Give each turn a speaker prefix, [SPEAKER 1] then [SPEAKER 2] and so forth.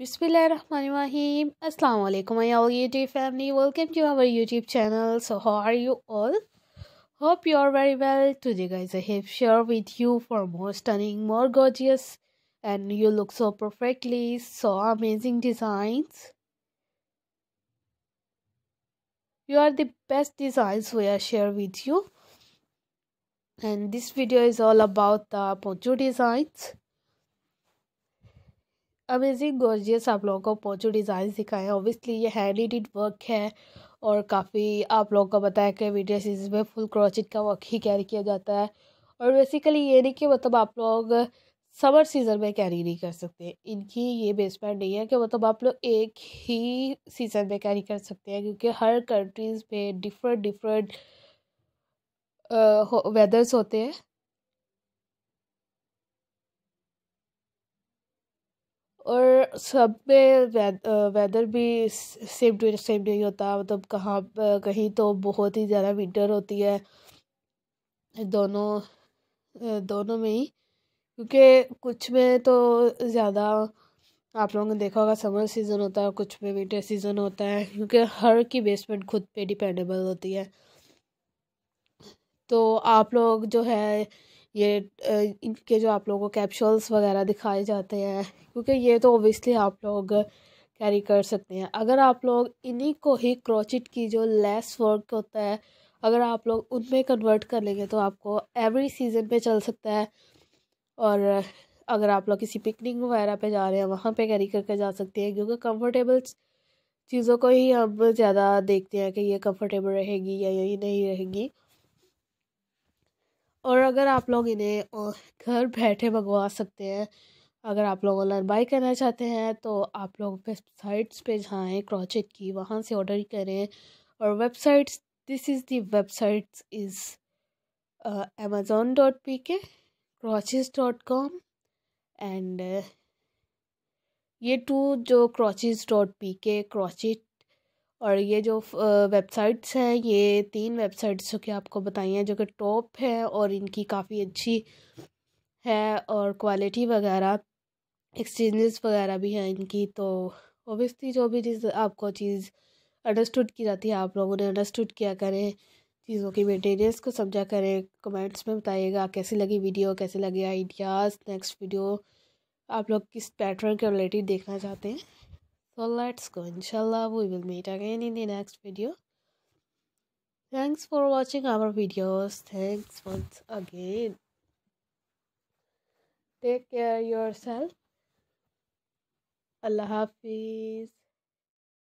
[SPEAKER 1] Bismillahirrahmanirrahim. Assalamu alaikum, my all YouTube family. Welcome to our YouTube channel. So, how are you all? Hope you are very well. Today, guys, I have shared with you for more stunning, more gorgeous, and you look so perfectly, so amazing designs. You are the best designs we are share with you. And this video is all about the poncho designs amazing gorgeous आप लोगों को poncho design दिखाए obviously ये hand aided work है और काफ़ी आप लोगों को बताया कि वीडियो सीरीज में फुल क्रोचिट का वर्क ही कैरी किया जाता है और बेसिकली ये नहीं कि मतलब आप लोग समर सीज़न में कैरी नहीं कर सकते इनकी ये बेसमेंट नहीं है कि मतलब आप लोग एक ही सीज़न में कैरी कर सकते हैं क्योंकि हर कंट्रीज़ में डिफरेंट डिफरेंट वेदर्स होते हैं और सब में वेदर भी सेम टू सेम नहीं होता मतलब कहाँ कहीं तो बहुत ही ज़्यादा विंटर होती है दोनों दोनों में ही क्योंकि कुछ में तो ज़्यादा आप लोगों ने देखा होगा समर सीज़न होता है कुछ में विंटर सीज़न होता है क्योंकि हर की बेसमेंट खुद पे डिपेंडेबल होती है तो आप लोग जो है ये इनके जो आप लोगों को कैप्शल्स वगैरह दिखाए जाते हैं क्योंकि ये तो ओबियसली आप लोग कैरी कर सकते हैं अगर आप लोग इन्हीं को ही क्रोचिट की जो लेस वर्क होता है अगर आप लोग उनमें कन्वर्ट कर लेंगे तो आपको एवरी सीज़न पे चल सकता है और अगर आप लोग किसी पिकनिक वगैरह पे जा रहे हैं वहाँ पे कैरी करके जा सकते हैं क्योंकि कंफर्टेबल चीज़ों को ही हम ज़्यादा देखते हैं कि ये कंफर्टेबल रहेगी या ये नहीं रहेगी अगर आप लोग इन्हें घर बैठे मंगवा सकते हैं अगर आप लोग ऑनलाइन बाई करना चाहते हैं तो आप लोग वेबसाइट्स पे जाएं क्रॉचेट की वहाँ से ऑर्डर करें और websites this is the websites is Amazon dot P K crochets dot com and ये टू जो crochets dot P K crochet और ये जो वेबसाइट्स हैं ये तीन वेबसाइट्स जो कि आपको बताई हैं जो कि टॉप है और इनकी काफ़ी अच्छी है और क्वालिटी वगैरह एक्सचेंजेस वगैरह भी हैं इनकी तो ओबियसली जो भी चीज़ आपको चीज़ अंडरस्टूड की जाती है आप लोगों ने अंडरस्टूड किया करें चीज़ों की मेटेरियल्स को समझा करें कमेंट्स में बताइएगा कैसी लगी वीडियो कैसे लगे आइडियाज़ नेक्स्ट वीडियो आप लोग किस पैटर्न के रिलेटेड देखना चाहते हैं So let's go. Inshallah, we will meet again in the next video. Thanks for watching our videos. Thanks once again. Take care yourself. Allah Hafiz.